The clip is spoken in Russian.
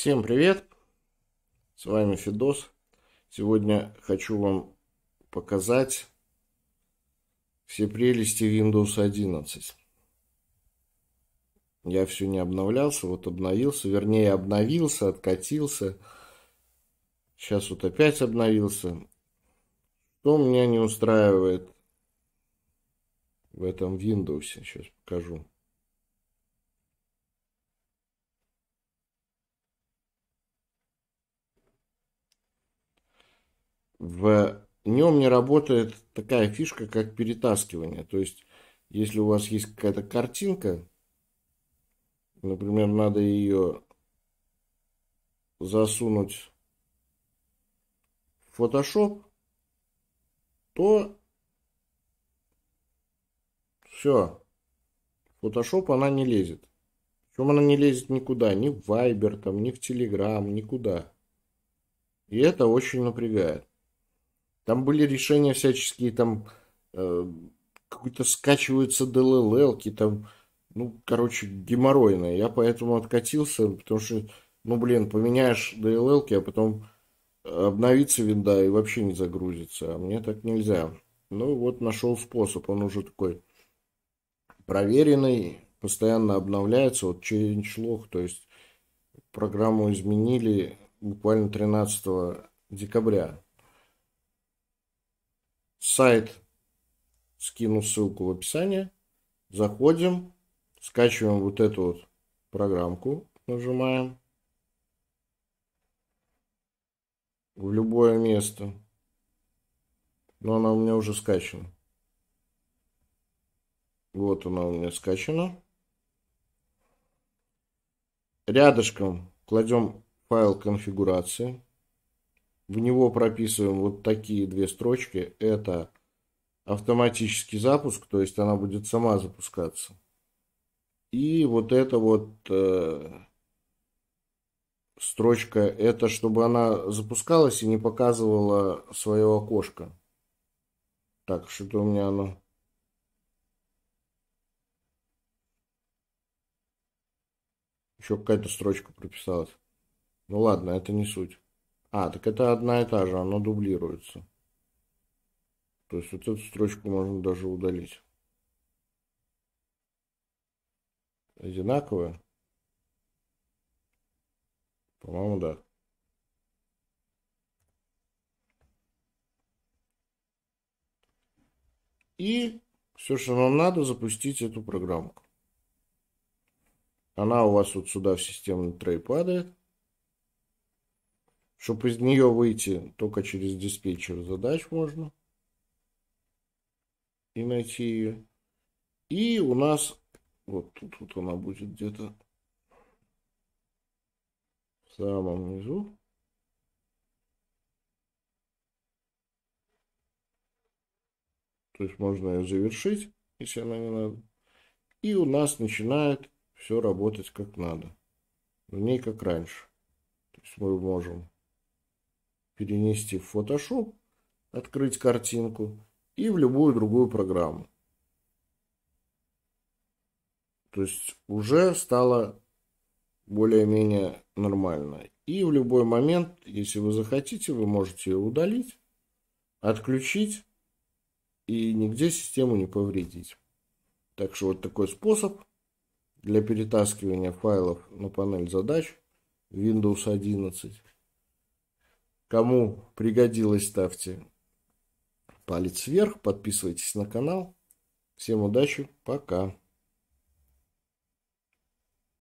Всем привет! С вами Федос. Сегодня хочу вам показать все прелести Windows 11. Я все не обновлялся, вот обновился, вернее обновился, откатился. Сейчас вот опять обновился. Что меня не устраивает в этом Windows? Сейчас покажу. В нем не работает такая фишка, как перетаскивание. То есть, если у вас есть какая-то картинка, например, надо ее засунуть в Photoshop, то все, в Photoshop она не лезет. Причем она не лезет никуда, ни в Viber, там, ни в Telegram, никуда. И это очень напрягает. Там были решения всяческие, там э, какой-то скачиваются ДЛЛ, ки там ну, короче, геморройные. Я поэтому откатился, потому что, ну, блин, поменяешь ДЛЛ, а потом обновится винда и вообще не загрузится. А мне так нельзя. Ну, вот нашел способ. Он уже такой проверенный, постоянно обновляется. Вот ChangeLog, то есть программу изменили буквально 13 декабря сайт, скину ссылку в описании, заходим, скачиваем вот эту вот программку, нажимаем в любое место, но она у меня уже скачана. Вот она у меня скачана. Рядышком кладем файл конфигурации. В него прописываем вот такие две строчки. Это автоматический запуск, то есть она будет сама запускаться. И вот эта вот э, строчка, это чтобы она запускалась и не показывала свое окошко. Так, что-то у меня оно... Еще какая-то строчка прописалась. Ну ладно, это не суть. А, так это одна и та же, она дублируется. То есть вот эту строчку можно даже удалить. Одинаковые? По-моему, да. И все, что нам надо, запустить эту программку. Она у вас вот сюда в системный трей падает. Чтобы из нее выйти, только через диспетчер задач можно. И найти ее. И у нас вот тут вот она будет где-то в самом низу. То есть можно ее завершить, если она не надо. И у нас начинает все работать как надо. В ней как раньше. То есть мы можем перенести в Photoshop, открыть картинку и в любую другую программу. То есть уже стало более-менее нормально. И в любой момент, если вы захотите, вы можете ее удалить, отключить и нигде систему не повредить. Так что вот такой способ для перетаскивания файлов на панель задач Windows 11. Кому пригодилось, ставьте палец вверх, подписывайтесь на канал. Всем удачи, пока.